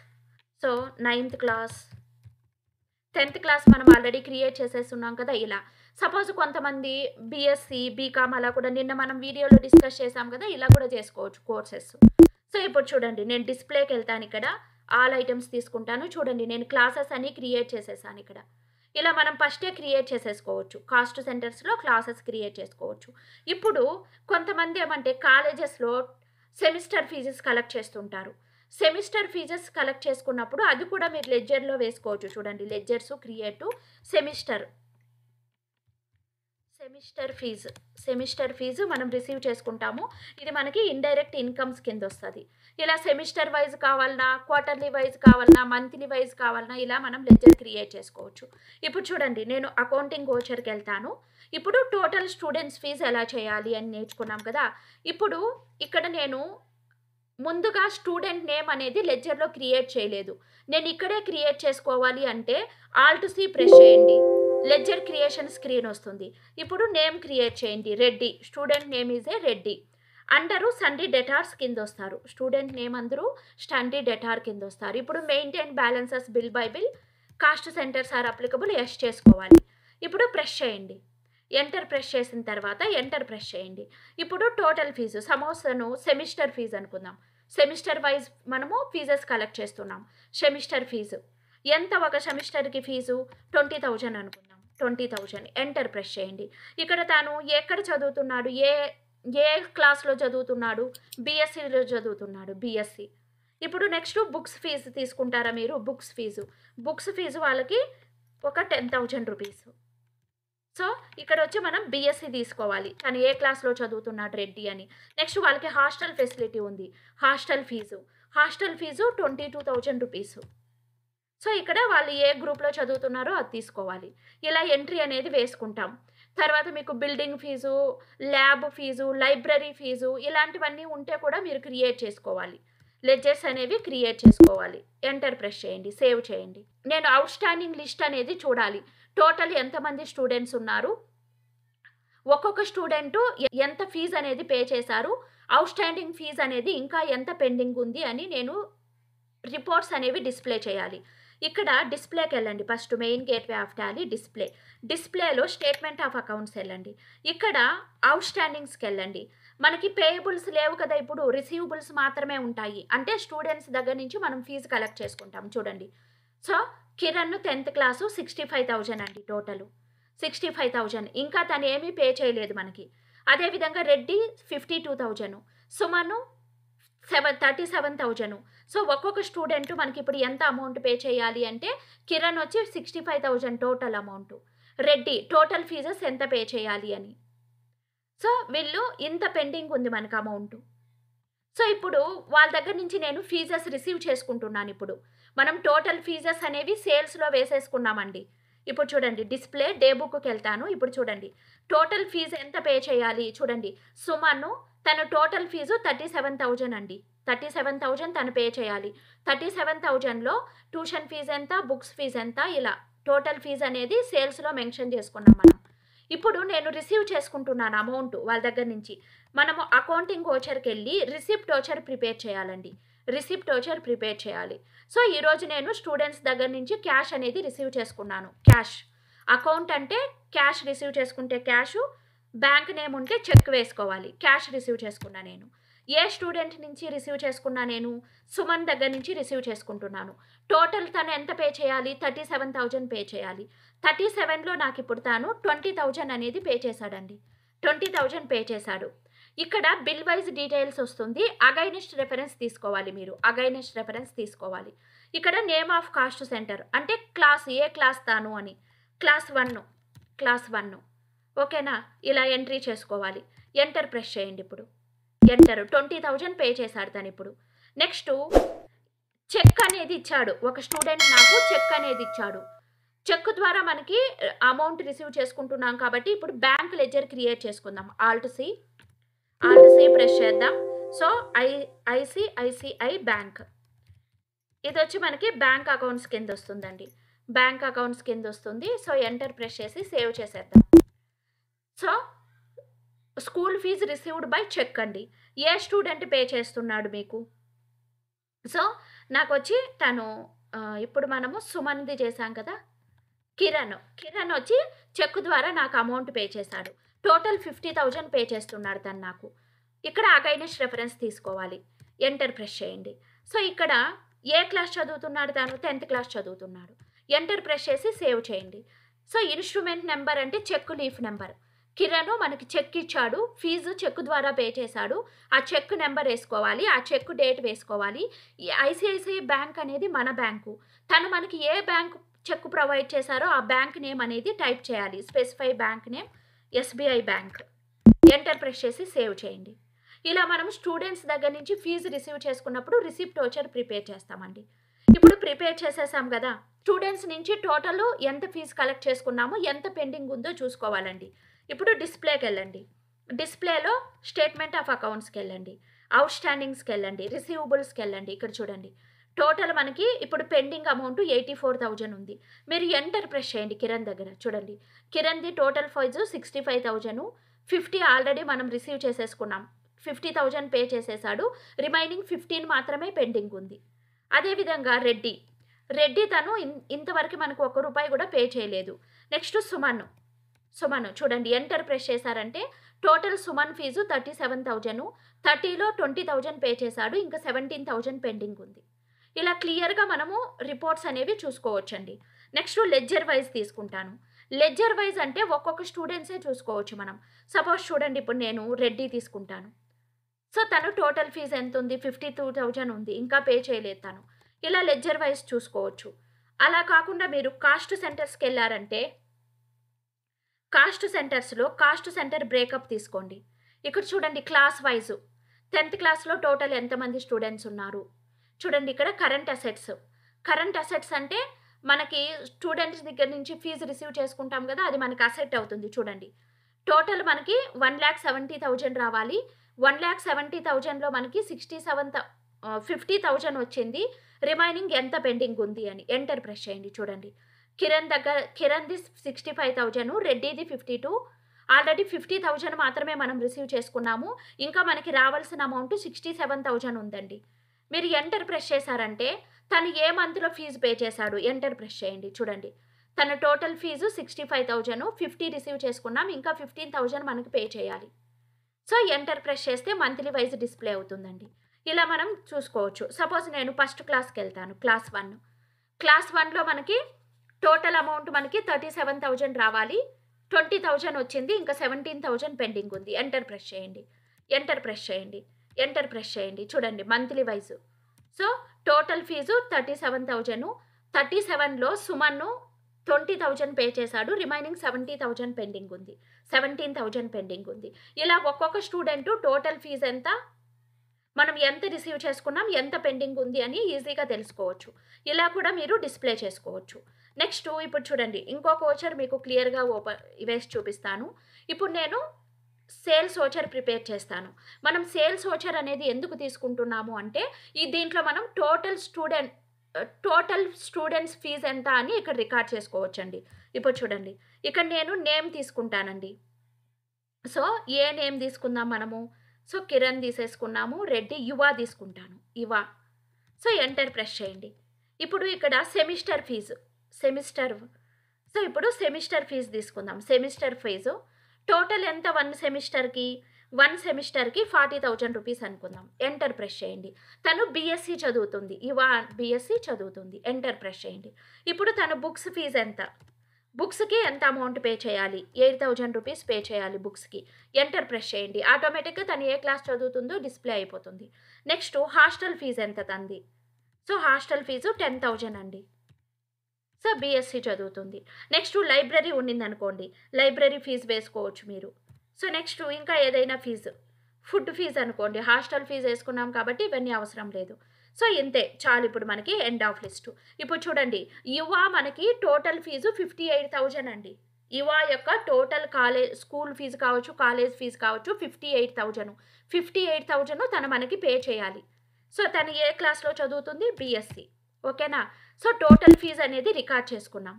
so ninth class tenth class మనం already create చేసేస్తున్నాం కదా ఇలా సపోజ్ కొంతమంది బీఎస్సీ బీకామ్ అలా కూడా నిన్న మనం వీడియోలో డిస్కస్ చేసాం కదా ఇలా కూడా చేసుకోవచ్చు కోర్సెస్ సో ఇప్పుడు చూడండి నేను డిస్ప్లేకి వెళ్తాను ఇక్కడ ఆల్ ఐటమ్స్ తీసుకుంటాను చూడండి నేను క్లాసెస్ అన్నీ క్రియేట్ చేసేసాను ఇక్కడ ఇలా మనం ఫస్టే క్రియేట్ చేసేసుకోవచ్చు కాస్ట్ సెంటర్స్లో క్లాసెస్ క్రియేట్ చేసుకోవచ్చు ఇప్పుడు కొంతమంది ఏమంటే కాలేజెస్లో సెమిస్టర్ ఫీజెస్ కలెక్ట్ చేస్తుంటారు సెమిస్టర్ ఫీజెస్ కలెక్ట్ చేసుకున్నప్పుడు అది కూడా మీరు లెడ్జర్లో వేసుకోవచ్చు చూడండి ledgers create semester semester fees semester fees మనం రిసీవ్ చేసుకుంటాము ఇది మనకి ఇండైరెక్ట్ ఇన్కమ్స్ కింద వస్తుంది ఇలా సెమిస్టర్ వైజ్ కావాలన్నా క్వార్టర్లీ వైజ్ కావాలన్నా మంత్లీ వైజ్ కావాలన్నా ఇలా మనం లెజర్ క్రియేట్ చేసుకోవచ్చు ఇప్పుడు చూడండి నేను అకౌంటింగ్ గోచర్కి వెళ్తాను ఇప్పుడు టోటల్ స్టూడెంట్స్ ఫీజు ఎలా చేయాలి అని నేర్చుకున్నాం కదా ఇప్పుడు ఇక్కడ నేను ముందుగా స్టూడెంట్ నేమ్ అనేది లెడ్జర్లో క్రియేట్ చేయలేదు నేను ఇక్కడే క్రియేట్ చేసుకోవాలి అంటే ఆల్ట్ సి ప్రెస్ చేయండి లెడ్జర్ క్రియేషన్ స్క్రీన్ వస్తుంది ఇప్పుడు నేమ్ క్రియేట్ చేయండి Reddy student name is A Reddy అందరూ సండీ డెటార్స్ కింద వస్తారు స్టూడెంట్ నేమ్ అందరూ స్టండీ డెటార్ కింద వస్తారు ఇప్పుడు maintain balances bill by bill cost centres are applicable yes చేసుకోవాలి ఇప్పుడు ప్రెస్ చేయండి ఎంటర్ ప్రెస్ చేసిన తర్వాత ఎంటర్ ప్రెస్ చేయండి ఇప్పుడు టోటల్ ఫీజు సమోసాను సెమిస్టర్ ఫీజు అనుకుందాం సెమిస్టర్ వైజ్ మనము ఫీజెస్ కలెక్ట్ చేస్తున్నాం సెమిస్టర్ ఫీజు ఎంత ఒక సెమిస్టర్కి ఫీజు ట్వంటీ థౌజండ్ అనుకుందాం ట్వంటీ థౌజండ్ ఎంటర్ ప్రెస్ చేయండి ఇక్కడ తాను ఎక్కడ చదువుతున్నాడు ఏ ఏ క్లాస్లో చదువుతున్నాడు బీఎస్సీలో చదువుతున్నాడు బీఎస్సీ ఇప్పుడు నెక్స్ట్ బుక్స్ ఫీజు తీసుకుంటారా మీరు బుక్స్ ఫీజు బుక్స్ ఫీజు వాళ్ళకి ఒక టెన్ థౌజండ్ రూపీస్ సో ఇక్కడ వచ్చి మనం బీఎస్సీ e తీసుకోవాలి తను ఏ క్లాస్లో చదువుతున్నాడు రెడ్డి అని నెక్స్ట్ వాళ్ళకి హాస్టల్ ఫెసిలిటీ ఉంది hostel fee hostel fees twenty two thousand rupees so ఇక్కడ వాళ్ళు ఏ గ్రూప్లో చదువుతున్నారో అది తీసుకోవాలి ఇలా ఎంట్రీ అనేది వేసుకుంటాం తర్వాత మీకు building fees lab fees library fees ఇలాంటివన్నీ ఉంటే కూడా మీరు క్రియేట్ చేసుకోవాలి లెడ్జెస్ అనేవి క్రియేట్ చేసుకోవాలి ఎంటర్ ప్రెస్ చేయండి సేవ్ చేయండి నేను అవుట్ స్టాండింగ్ లిస్ట్ అనేది చూడాలి టోటల్ ఎంతమంది స్టూడెంట్స్ ఉన్నారు ఒక్కొక్క స్టూడెంట్ ఎంత ఫీజు అనేది పే చేశారు అవుట్స్టాండింగ్ ఫీజు అనేది ఇంకా ఎంత పెండింగ్ ఉంది అని నేను రిపోర్ట్స్ అనేవి డిస్ప్లే చేయాలి ఇక్కడ డిస్ప్లేకి వెళ్ళండి first main gateway of Tally display డిస్ప్లేలో స్టేట్మెంట్ ఆఫ్ అకౌంట్స్ వెళ్ళండి ఇక్కడ అవుట్స్టాండింగ్స్కి వెళ్ళండి మనకి పేయబుల్స్ లేవు కదా ఇప్పుడు రిసీవబుల్స్ మాత్రమే ఉంటాయి అంటే స్టూడెంట్స్ దగ్గర నుంచి మనం ఫీజు కలెక్ట్ చేసుకుంటాం చూడండి so Kiran tenth class sixty five thousand అండి టోటల్ సిక్స్టీ ఫైవ్ థౌజండ్ ఇంకా తను ఏమీ పే చేయలేదు మనకి అదేవిధంగా Reddy fifty two thousand Suman seven thirty seven thousand so ఒక్కొక్క స్టూడెంట్ మనకి ఇప్పుడు ఎంత అమౌంట్ పే చేయాలి అంటే కిరణ్ వచ్చి sixty five thousand total amount Reddy total fees ఎంత పే చేయాలి అని సో వీళ్ళు ఇంత పెండింగ్ ఉంది మనకు అమౌంట్ సో ఇప్పుడు వాళ్ళ దగ్గర నుంచి నేను ఫీజెస్ రిసీవ్ చేసుకుంటున్నాను ఇప్పుడు మనం టోటల్ ఫీజెస్ అనేవి సేల్స్లో వేసేసుకున్నామండి ఇప్పుడు చూడండి డిస్ప్లే డే బుక్కి వెళ్తాను ఇప్పుడు చూడండి టోటల్ ఫీజు ఎంత పే చేయాలి చూడండి సుమను తన total fees thirty seven thousand అండి థర్టీ సెవెన్ థౌజండ్ తను పే చేయాలి థర్టీ సెవెన్ థౌజండ్లో ట్యూషన్ ఫీజు ఎంత బుక్స్ ఫీజు ఎంత ఇలా టోటల్ ఫీజు అనేది సేల్స్లో మెన్షన్ చేసుకున్నాం మనం ఇప్పుడు నేను రిసీవ్ చేసుకుంటున్నాను అమౌంట్ వాళ్ళ దగ్గర నుంచి మనము అకౌంటింగ్ ఓచర్కి వెళ్ళి రిసిప్ట్ ఓచర్ ప్రిపేర్ చేయాలండి రిసిప్ట్ వచ్చారు ప్రిపేర్ చేయాలి సో ఈరోజు నేను స్టూడెంట్స్ దగ్గర నుంచి క్యాష్ అనేది రిసీవ్ చేసుకున్నాను క్యాష్ అకౌంట్ అంటే క్యాష్ రిసీవ్ చేసుకుంటే క్యాష్ బ్యాంక్ నేమ్ ఉంటే చెక్ వేసుకోవాలి క్యాష్ రిసీవ్ చేసుకున్నా నేను ఏ స్టూడెంట్ నుంచి రిసీవ్ చేసుకున్నా నేను సుమన్ దగ్గర నుంచి రిసీవ్ చేసుకుంటున్నాను టోటల్ తను ఎంత పే చేయాలి థర్టీ సెవెన్ థౌజండ్ పే చేయాలి థర్టీ సెవెన్లో నాకు ఇప్పుడు తాను ట్వంటీ థౌజండ్ అనేది పే చేశాడండి ట్వంటీ థౌజండ్ పే చేశాడు ఇక్కడ బిల్ వైజ్ డీటెయిల్స్ వస్తుంది అగైనిస్ట్ రెఫరెన్స్ తీసుకోవాలి మీరు అగైనిస్ట్ రెఫరెన్స్ తీసుకోవాలి ఇక్కడ నేమ్ ఆఫ్ కాస్ట్ సెంటర్ అంటే క్లాస్ ఏ క్లాస్ తాను అని క్లాస్ వన్ క్లాస్ వన్ ఓకేనా ఇలా ఎంట్రీ చేసుకోవాలి ఎంటర్ ప్రెస్ చేయండి ఇప్పుడు ఎంటర్ ట్వంటీ థౌజండ్ పే చేశాడు తను ఇప్పుడు నెక్స్ట్ చెక్ అనేది ఇచ్చాడు ఒక స్టూడెంట్ నాకు చెక్ అనేది ఇచ్చాడు చెక్ ద్వారా మనకి అమౌంట్ రిసీవ్ చేసుకుంటున్నాం కాబట్టి ఇప్పుడు బ్యాంక్ లెజర్ క్రియేట్ చేసుకుందాం ఆల్ట్ సి ఆల్ట్ ప్రెస్ చేద్దాం సో ఐ ఐసిఐసిఐ బ్యాంక్ ఇది వచ్చి మనకి బ్యాంక్ అకౌంట్స్ కింద వస్తుందండి బ్యాంక్ అకౌంట్స్ కింద వస్తుంది సో ఎంటర్ ప్రెస్ చేసి సేవ్ చేసేద్దాం so school fees received by cheque అండి ఏ స్టూడెంట్ పే చేస్తున్నాడు మీకు సో నాకు వచ్చి తను ఇప్పుడు మనము సుమన్ది చేశాం కదా కిరణ్ కిరణ్ వచ్చి చెక్ ద్వారా నాకు అమౌంట్ పే చేశాడు టోటల్ ఫిఫ్టీ థౌజండ్ పే చేస్తున్నాడు తను నాకు ఇక్కడ ఆ గైడెన్స్ రెఫరెన్స్ తీసుకోవాలి ఎంటర్ ప్రెస్ చేయండి సో ఇక్కడ ఏ క్లాస్ చదువుతున్నాడు తను టెన్త్ క్లాస్ చదువుతున్నాడు ఎంటర్ ప్రెస్ చేసి సేవ్ చేయండి సో ఇన్స్ట్రుమెంట్ నెంబర్ అంటే చెక్ లీఫ్ నెంబర్ కిరణ్ మనకి చెక్ ఇచ్చాడు ఫీజు చెక్ ద్వారా పే చేశాడు ఆ చెక్ నెంబర్ వేసుకోవాలి ఆ చెక్ డేట్ వేసుకోవాలి ఐసిఐసిఐ బ్యాంక్ అనేది మన బ్యాంకు తను మనకి ఏ బ్యాంక్ చెక్ ప్రొవైడ్ చేశారో ఆ బ్యాంక్ నేమ్ అనేది టైప్ చేయాలి specify bank name SBI bank enter press చేసి సేవ్ చేయండి ఇలా మనం స్టూడెంట్స్ దగ్గర నుంచి ఫీజు రిసీవ్ చేసుకున్నప్పుడు రిసిప్ట్ టోచర్ ప్రిపేర్ చేస్తామండి ఇప్పుడు ప్రిపేర్ చేసేసాం కదా స్టూడెంట్స్ నుంచి టోటల్ ఎంత ఫీజు కలెక్ట్ చేసుకున్నామో ఎంత పెండింగ్ ఉందో చూసుకోవాలండి ఇప్పుడు డిస్ప్లేకి వెళ్ళండి డిస్ప్లేలో స్టేట్మెంట్ ఆఫ్ అకౌంట్స్కి వెళ్ళండి అవుట్ స్టాండింగ్స్కి వెళ్ళండి రిసీవబుల్స్కి వెళ్ళండి ఇక్కడ చూడండి టోటల్ మనకి ఇప్పుడు pending amount eighty four thousand ఉంది మీరు ఎంటర్ ప్రెస్ చేయండి కిరణ్ దగ్గర చూడండి కిరణ్ది total fees sixty five thousand fifty already మనం రిసీవ్ చేసేసుకున్నాం ఫిఫ్టీ థౌజండ్ పే చేసేసాడు రిమైనింగ్ ఫిఫ్టీన్ మాత్రమే పెండింగ్ ఉంది అదేవిధంగా రెడ్డి రెడ్డి తను ఇంతవరకు మనకు ఒక రూపాయి కూడా పే చేయలేదు నెక్స్ట్ సుమన్ సుమన్ చూడండి ఎంటర్ ప్రెస్ చేశారంటే total Suman fees thirty seven thousand థర్టీలో ట్వంటీ థౌజండ్ పే చేశాడు ఇంకా సెవెంటీన్ థౌజండ్ పెండింగ్ ఉంది ఇలా క్లియర్గా మనము రిపోర్ట్స్ అనేవి చూసుకోవచ్చండి నెక్స్ట్ లెడ్జర్ వైజ్ తీసుకుంటాను లెడ్జర్ వైజ్ అంటే ఒక్కొక్క స్టూడెంట్సే చూసుకోవచ్చు మనం సపోజ్ చూడండి ఇప్పుడు నేను రెడ్డి తీసుకుంటాను సో తను టోటల్ ఫీజు ఎంత ఉంది ఫిఫ్టీ టూ థౌజండ్ ఉంది ఇంకా పే చేయలేదు తను ఇలా లెడ్జర్ వైజ్ చూసుకోవచ్చు అలా కాకుండా మీరు కాస్ట్ సెంటర్స్కి వెళ్ళారంటే కాస్ట్ సెంటర్స్లో కాస్ట్ సెంటర్ బ్రేకప్ తీసుకోండి ఇక్కడ చూడండి క్లాస్ వైజు టెన్త్ క్లాస్లో టోటల్ ఎంతమంది స్టూడెంట్స్ ఉన్నారు చూడండి ఇక్కడ కరెంట్ అసెట్స్ కరెంట్ అసెట్స్ అంటే మనకి స్టూడెంట్స్ దగ్గర నుంచి ఫీజు రిసీవ్ చేసుకుంటాం కదా అది మనకి అసెట్ అవుతుంది చూడండి టోటల్ మనకి వన్ ల్యాక్ సెవెంటీ థౌజండ్ రావాలి వన్ ల్యాక్ సెవెంటీ థౌజండ్లో మనకి సిక్స్టీ సెవెన్ ఫిఫ్టీ థౌజండ్ వచ్చింది రిమైనింగ్ ఎంత పెండింగ్ ఉంది అని ఎంటర్ ప్రెస్ చేయండి చూడండి కిరణ్ దగ్గర కిరణ్ది సిక్స్టీ ఫైవ్ థౌజండ్ రెడ్డిది fifty two already fifty thousand మాత్రమే మనం రిసీవ్ చేసుకున్నాము ఇంకా మనకి రావాల్సిన అమౌంట్ సిక్స్టీ సెవెన్ థౌజండ్ ఉందండి మీరు ఎంటర్ ప్రెస్ చేశారంటే తను ఏ మంత్లో ఫీజు పే చేశాడు ఎంటర్ ప్రెస్ చేయండి చూడండి తన total fees sixty five thousand fifty receive చేసుకున్నాం ఇంకా ఫిఫ్టీన్ థౌజండ్ మనకు పే చేయాలి సో ఎంటర్ ప్రెస్ చేస్తే మంత్లీ వైజ్ డిస్ప్లే అవుతుందండి ఇలా మనం చూసుకోవచ్చు సపోజ్ నేను ఫస్ట్ క్లాస్కి వెళ్తాను క్లాస్ వన్ క్లాస్ వన్లో మనకి టోటల్ అమౌంట్ మనకి థర్టీ సెవెన్ థౌజండ్ రావాలి ట్వంటీ థౌజండ్ వచ్చింది ఇంకా సెవెంటీన్ థౌజండ్ పెండింగ్ ఉంది ఎంటర్ ప్రెస్ చేయండి ఎంటర్ ప్రెస్ చేయండి ఎంటర్ ప్రెస్ చేయండి చూడండి monthly wise so total fees thirty seven thousand thirty సెవెన్లో సుమన్ను ట్వంటీ థౌజండ్ పే చేశాడు రిమైనింగ్ సెవెంటీ థౌజండ్ పెండింగ్ ఉంది సెవెంటీన్ థౌజండ్ పెండింగ్ ఉంది ఇలా ఒక్కొక్క స్టూడెంట్ టోటల్ ఫీజు ఎంత మనం ఎంత రిసీవ్ చేసుకున్నాం ఎంత పెండింగ్ ఉంది అని ఈజీగా తెలుసుకోవచ్చు ఇలా కూడా మీరు డిస్ప్లే చేసుకోవచ్చు నెక్స్ట్ ఇప్పుడు చూడండి ఇంకొక కోచర్ మీకు క్లియర్గా ఓపెన్ వేసి చూపిస్తాను ఇప్పుడు నేను సేల్స్ ఓచర్ ప్రిపేర్ చేస్తాను మనం సేల్స్ ఓచర్ అనేది ఎందుకు తీసుకుంటున్నాము అంటే ఈ దీంట్లో మనం total student total students fees ఎంత అని ఇక్కడ రికార్డ్ చేసుకోవచ్చండి ఇప్పుడు చూడండి ఇక్కడ నేను నేమ్ తీసుకుంటానండి సో ఏ నేమ్ తీసుకుందాం మనము సో కిరణ్ తీసేసుకున్నాము రెడ్డి యువ తీసుకుంటాను యువ సో ఎంటర్ ప్రెస్ చేయండి ఇప్పుడు ఇక్కడ సెమిస్టర్ ఫీజు సెమిస్టర్ సో ఇప్పుడు సెమిస్టర్ ఫీజు తీసుకుందాం సెమిస్టర్ ఫీజు టోటల్ ఎంత వన్ సెమిస్టర్కి వన్ సెమిస్టర్కి ఫార్టీ థౌజండ్ రూపీస్ అనుకుందాం ఎంటర్ ప్రెస్ చేయండి తను బీఎస్సీ చదువుతుంది ఇవా బిఎస్సి చదువుతుంది ఎంటర్ ప్రెస్ చేయండి ఇప్పుడు తను బుక్స్ ఫీజు ఎంత బుక్స్కి ఎంత అమౌంట్ పే చేయాలి ఎయిట్ థౌజండ్ రూపీస్ పే చేయాలి బుక్స్కి ఎంటర్ ప్రెస్ చేయండి ఆటోమేటిక్గా తను ఏ క్లాస్ చదువుతుందో డిస్ప్లే అయిపోతుంది నెక్స్ట్ హాస్టల్ ఫీజు ఎంత తంది so hostel fees ten thousand అండి సో బీఎస్సీ చదువుతుంది నెక్స్ట్ లైబ్రరీ ఉండింది అనుకోండి లైబ్రరీ ఫీజు వేసుకోవచ్చు మీరు సో నెక్స్ట్ ఇంకా ఏదైనా ఫీజు ఫుడ్ ఫీజు అనుకోండి హాస్టల్ ఫీజు వేసుకున్నాం కాబట్టి ఇవన్నీ అవసరం లేదు సో ఇంతే చాలు ఇప్పుడు మనకి ఎండ్ ఆఫ్ లిస్టు ఇప్పుడు చూడండి యువ మనకి total fees fifty eight thousand అండి యువ యొక్క టోటల్ కాలేజ్ స్కూల్ ఫీజు కావచ్చు కాలేజ్ ఫీజు కావచ్చు fifty eight thousand fifty eight thousand తను మనకి పే చేయాలి సో తను ఏ క్లాస్లో చదువుతుంది బీఎస్సీ ఓకేనా సో టోటల్ ఫీజు అనేది రికార్డ్ చేసుకున్నాం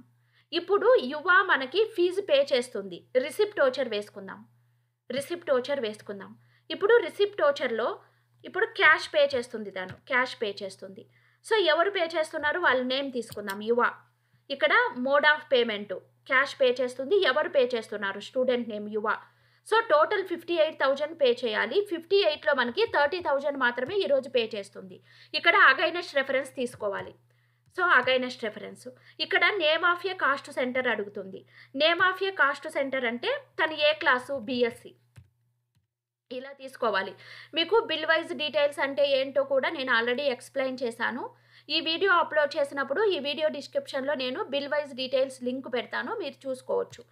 ఇప్పుడు యువ మనకి ఫీజు పే చేస్తుంది రిసిప్ట్ టోచర్ వేసుకుందాం రిసిప్ట్ టోచర్ వేసుకుందాం ఇప్పుడు రిసిప్ట్ టోచర్లో ఇప్పుడు క్యాష్ పే చేస్తుంది తను క్యాష్ పే చేస్తుంది సో ఎవరు పే చేస్తున్నారు వాళ్ళ నేమ్ తీసుకుందాం యువ ఇక్కడ mode of payment cash pay చేస్తుంది ఎవరు పే చేస్తున్నారు student name Yuva so total fifty eight thousand pay చేయాలి ఫిఫ్టీ ఎయిట్లో మనకి థర్టీ థౌజండ్ మాత్రమే ఈరోజు పే చేస్తుంది ఇక్కడ అగైనెస్ట్ రెఫరెన్స్ తీసుకోవాలి సో అగైనెస్ట్ రెఫరెన్స్ ఇక్కడ name of a cost centre అడుగుతుంది name of a cost centre అంటే తను ఏ క్లాసు బీఎస్సీ ఇలా తీసుకోవాలి మీకు బిల్ వైజ్ డీటెయిల్స్ అంటే ఏంటో కూడా నేను ఆల్రెడీ ఎక్స్ప్లెయిన్ చేశాను ఈ వీడియో అప్లోడ్ చేసినప్పుడు ఈ వీడియో డిస్క్రిప్షన్లో నేను బిల్ వైజ్ డీటెయిల్స్ లింక్ పెడతాను మీరు చూసుకోవచ్చు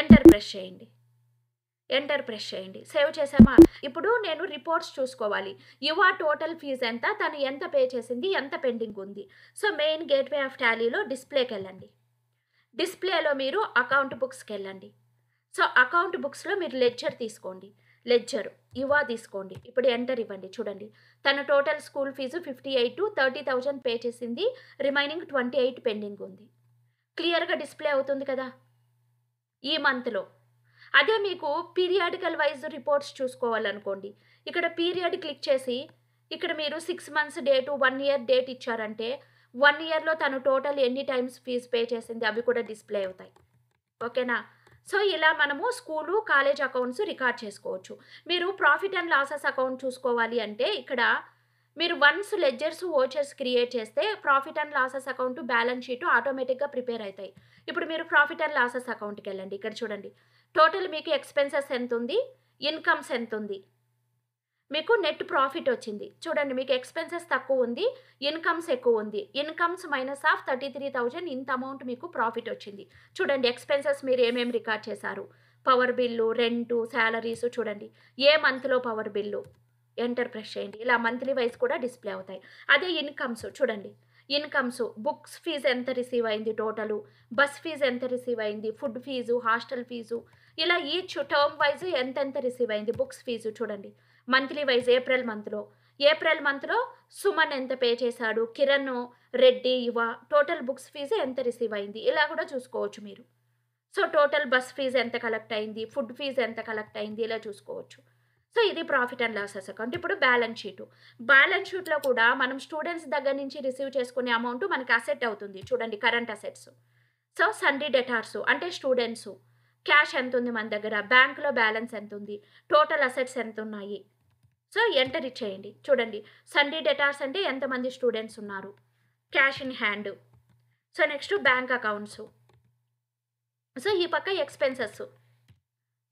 ఎంటర్ ప్రెస్ చేయండి ఎంటర్ ప్రెస్ చేయండి సేవ్ చేసామా ఇప్పుడు నేను రిపోర్ట్స్ చూసుకోవాలి యువ టోటల్ ఫీజ్ ఎంత తను ఎంత పే చేసింది ఎంత పెండింగ్ ఉంది సో మెయిన్ గేట్వే ఆఫ్ ట్యాలీలో డిస్ప్లేకి వెళ్ళండి డిస్ప్లేలో మీరు అకౌంట్ బుక్స్కి వెళ్ళండి సో అకౌంట్ బుక్స్లో మీరు లెడ్జర్ తీసుకోండి లెడ్జర్ యువా తీసుకోండి ఇప్పుడు ఎంటర్ ఇవ్వండి చూడండి తన total school fees fifty eight thirty thousand pay చేసింది రిమైనింగ్ ట్వంటీ ఎయిట్ పెండింగ్ ఉంది క్లియర్గా డిస్ప్లే అవుతుంది కదా ఈ మంత్లో అదే మీకు పీరియాడికల్ వైజ్ రిపోర్ట్స్ చూసుకోవాలనుకోండి ఇక్కడ పీరియడ్ క్లిక్ చేసి ఇక్కడ మీరు six months date one year date ఇచ్చారంటే వన్ ఇయర్లో తను టోటల్ ఎన్ని టైమ్స్ ఫీజు పే చేసింది అవి కూడా డిస్ప్లే అవుతాయి ఓకేనా సో ఇలా మనము స్కూలు కాలేజ్ అకౌంట్స్ రికార్డ్ చేసుకోవచ్చు మీరు ప్రాఫిట్ అండ్ లాసెస్ అకౌంట్ చూసుకోవాలి అంటే ఇక్కడ మీరు వన్స్ లెడ్జర్స్ ఓచర్స్ క్రియేట్ చేస్తే profit and losses account balance sheet ఆటోమేటిక్గా ప్రిపేర్ అవుతాయి ఇప్పుడు మీరు ప్రాఫిట్ అండ్ లాసెస్ అకౌంట్కి వెళ్ళండి ఇక్కడ చూడండి టోటల్ మీకు ఎక్స్పెన్సెస్ ఎంత ఉంది ఇన్కమ్స్ ఎంత ఉంది మీకు నెట్ ప్రాఫిట్ వచ్చింది చూడండి మీకు ఎక్స్పెన్సెస్ తక్కువ ఉంది ఇన్కమ్స్ ఎక్కువ ఉంది incomes minus of thirty three thousand ఇంత అమౌంట్ మీకు ప్రాఫిట్ వచ్చింది చూడండి ఎక్స్పెన్సెస్ మీరు ఏమేమి రికార్డ్ చేశారు పవర్ బిల్లు రెంటు శాలరీస్ చూడండి ఏ మంత్లో పవర్ బిల్లు ఎంటర్ ప్రెస్ చేయండి ఇలా మంత్లీ వైజ్ కూడా డిస్ప్లే అవుతాయి అదే ఇన్కమ్స్ చూడండి ఇన్కమ్స్ బుక్స్ ఫీజు ఎంత రిసీవ్ అయింది టోటలు బస్ ఫీజు ఎంత రిసీవ్ అయింది ఫుడ్ ఫీజు హాస్టల్ ఫీజు ఇలా ఈచ్ టర్మ్ వైజ్ ఎంతెంత రిసీవ్ అయింది బుక్స్ ఫీజు చూడండి మంత్లీ వైజ్ ఏప్రిల్ మంత్లో ఏప్రిల్ మంత్లో సుమన్ ఎంత పే చేశాడు కిరణ్ రెడ్డి యువ టోటల్ బుక్స్ ఫీజు ఎంత రిసీవ్ అయింది ఇలా కూడా చూసుకోవచ్చు మీరు సో టోటల్ బస్ ఫీజు ఎంత కలెక్ట్ అయింది ఫుడ్ ఫీజు ఎంత కలెక్ట్ అయింది ఇలా చూసుకోవచ్చు సో ఇది ప్రాఫిట్ అండ్ లాసెస్ అకౌంట్ ఇప్పుడు బ్యాలెన్స్ షీట్ బ్యాలెన్స్ షీట్లో కూడా మనం స్టూడెంట్స్ దగ్గర నుంచి రిసీవ్ చేసుకునే అమౌంట్ మనకి అసెట్ అవుతుంది చూడండి current assets so sundry debtors అంటే స్టూడెంట్స్ క్యాష్ ఎంత ఉంది మన దగ్గర బ్యాంకులో బ్యాలెన్స్ ఎంత ఉంది టోటల్ అసెట్స్ ఎంత ఉన్నాయి సో ఎంటర్ ఇచ్చేయండి చూడండి సండే డెటార్స్ అంటే ఎంతమంది స్టూడెంట్స్ ఉన్నారు cash in hand so next bank accounts so ఈ పక్క ఎక్స్పెన్సెస్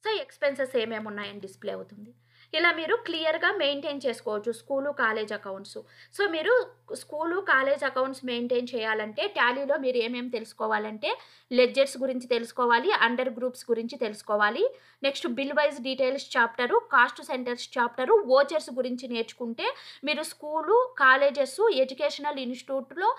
సో ఎక్స్పెన్సెస్ ఏమేమి ఉన్నాయని డిస్ప్లే అవుతుంది ఇలా మీరు క్లియర్గా మెయింటైన్ చేసుకోవచ్చు స్కూలు కాలేజ్ అకౌంట్స్ సో మీరు స్కూలు కాలేజ్ అకౌంట్స్ మెయింటైన్ చేయాలంటే టాలీలో మీరు ఏమేమి తెలుసుకోవాలంటే లెడ్జర్స్ గురించి తెలుసుకోవాలి అండర్ గ్రూప్స్ గురించి తెలుసుకోవాలి next bill wise details chapter cost centres chapter vouchers గురించి నేర్చుకుంటే మీరు స్కూలు కాలేజెస్ ఎడ్యుకేషనల్ ఇన్స్టిట్యూట్లో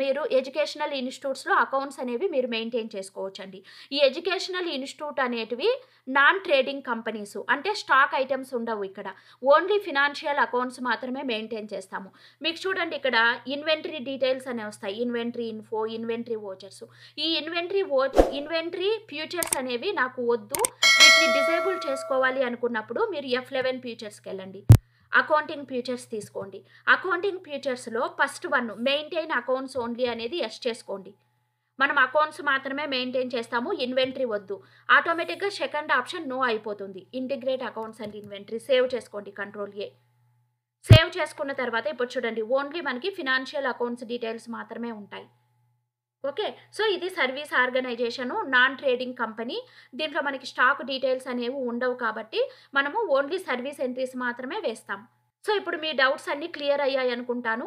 మీరు ఎడ్యుకేషనల్ ఇన్స్టిట్యూట్స్లో అకౌంట్స్ అనేవి మీరు మెయింటైన్ చేసుకోవచ్చండి ఈ ఎడ్యుకేషనల్ ఇన్స్టిట్యూట్ అనేటివి నాన్ ట్రేడింగ్ కంపెనీస్ అంటే స్టాక్ ఐటమ్స్ ఉండవు ఇక్కడ ఓన్లీ ఫినాన్షియల్ అకౌంట్స్ మాత్రమే మెయింటైన్ చేస్తాము మీకు చూడండి ఇక్కడ ఇన్వెంటరీ డీటెయిల్స్ అనేవి వస్తాయి ఇన్వెంటరీ ఇన్ఫో ఇన్వెంటరీ ఓచర్స్ ఈ ఇన్వెంటరీ ఓ ఇన్వెంటరీ ఫ్యూచర్స్ అనేవి నాకు వద్దు వీటిని డిజేబుల్ చేసుకోవాలి అనుకున్నప్పుడు మీరు ఎఫ్ లెవెన్ ఫ్యూచర్స్కి వెళ్ళండి అకౌంటింగ్ ఫ్యూచర్స్ తీసుకోండి అకౌంటింగ్ ఫ్యూచర్స్లో first one maintain accounts only అనేది ఎస్ చేసుకోండి మనం అకౌంట్స్ మాత్రమే మెయింటైన్ చేస్తాము ఇన్వెంటరీ వద్దు ఆటోమేటిక్గా సెకండ్ ఆప్షన్ నో అయిపోతుంది integrate accounts and inventory save చేసుకోండి కంట్రోల్ ఏ సేవ్ చేసుకున్న తర్వాత ఇప్పుడు చూడండి ఓన్లీ మనకి ఫినాన్షియల్ అకౌంట్స్ డీటెయిల్స్ మాత్రమే ఉంటాయి ఓకే సో ఇది service organisation non trading company దీంట్లో మనకి స్టాక్ డీటెయిల్స్ అనేవి ఉండవు కాబట్టి మనము ఓన్లీ సర్వీస్ ఎంట్రీస్ మాత్రమే వేస్తాం సో ఇప్పుడు మీ డౌట్స్ అన్నీ క్లియర్ అయ్యాయి అనుకుంటాను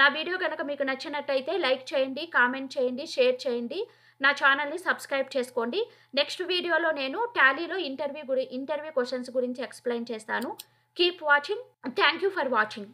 నా వీడియో కనుక మీకు నచ్చినట్టయితే లైక్ చేయండి కామెంట్ చేయండి షేర్ చేయండి నా ఛానల్ని సబ్స్క్రైబ్ చేసుకోండి నెక్స్ట్ వీడియోలో నేను టాలీలో ఇంటర్వ్యూ గురి ఇంటర్వ్యూ క్వశ్చన్స్ గురించి ఎక్స్ప్లెయిన్ చేస్తాను keep watching thank you for watching